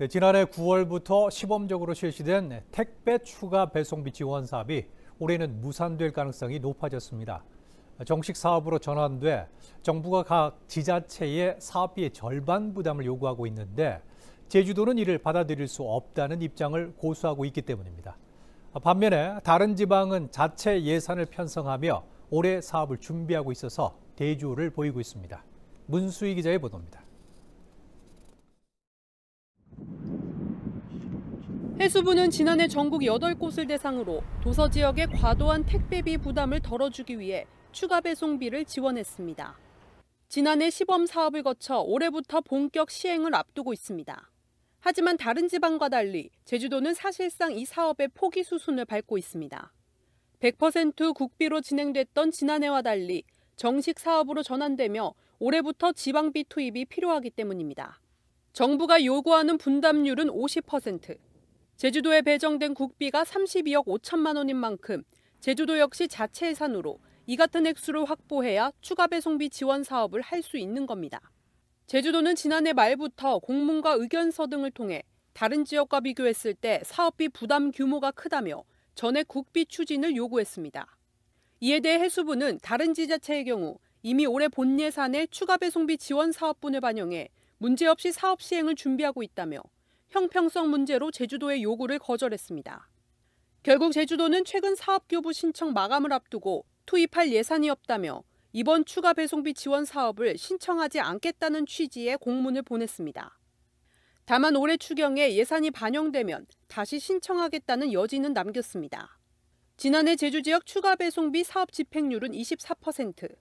네, 지난해 9월부터 시범적으로 실시된 택배 추가 배송비 지원 사업이 올해는 무산될 가능성이 높아졌습니다. 정식 사업으로 전환돼 정부가 각 지자체에 사업비의 절반 부담을 요구하고 있는데 제주도는 이를 받아들일 수 없다는 입장을 고수하고 있기 때문입니다. 반면에 다른 지방은 자체 예산을 편성하며 올해 사업을 준비하고 있어서 대조를 보이고 있습니다. 문수희 기자의 보도입니다. 해수부는 지난해 전국 8곳을 대상으로 도서 지역의 과도한 택배비 부담을 덜어주기 위해 추가 배송비를 지원했습니다. 지난해 시범 사업을 거쳐 올해부터 본격 시행을 앞두고 있습니다. 하지만 다른 지방과 달리 제주도는 사실상 이 사업의 포기 수순을 밟고 있습니다. 100% 국비로 진행됐던 지난해와 달리 정식 사업으로 전환되며 올해부터 지방비 투입이 필요하기 때문입니다. 정부가 요구하는 분담률은 50%, 제주도에 배정된 국비가 32억 5천만 원인 만큼 제주도 역시 자체 예산으로 이 같은 액수를 확보해야 추가 배송비 지원 사업을 할 수 있는 겁니다. 제주도는 지난해 말부터 공문과 의견서 등을 통해 다른 지역과 비교했을 때 사업비 부담 규모가 크다며 전액 국비 추진을 요구했습니다. 이에 대해 해수부는 다른 지자체의 경우 이미 올해 본 예산에 추가 배송비 지원 사업분을 반영해 문제없이 사업 시행을 준비하고 있다며 형평성 문제로 제주도의 요구를 거절했습니다. 결국 제주도는 최근 사업교부 신청 마감을 앞두고 투입할 예산이 없다며 이번 추가 배송비 지원 사업을 신청하지 않겠다는 취지의 공문을 보냈습니다. 다만 올해 추경에 예산이 반영되면 다시 신청하겠다는 여지는 남겼습니다. 지난해 제주 지역 추가 배송비 사업 집행률은 24%,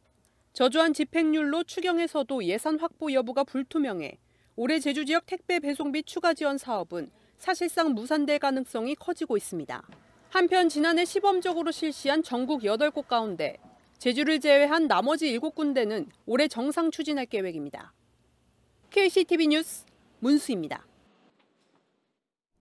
저조한 집행률로 추경에서도 예산 확보 여부가 불투명해 올해 제주 지역 택배 배송비 추가 지원 사업은 사실상 무산될 가능성이 커지고 있습니다. 한편 지난해 시범적으로 실시한 전국 8곳 가운데 제주를 제외한 나머지 7군데는 올해 정상 추진할 계획입니다. KCTV 뉴스 문수입니다.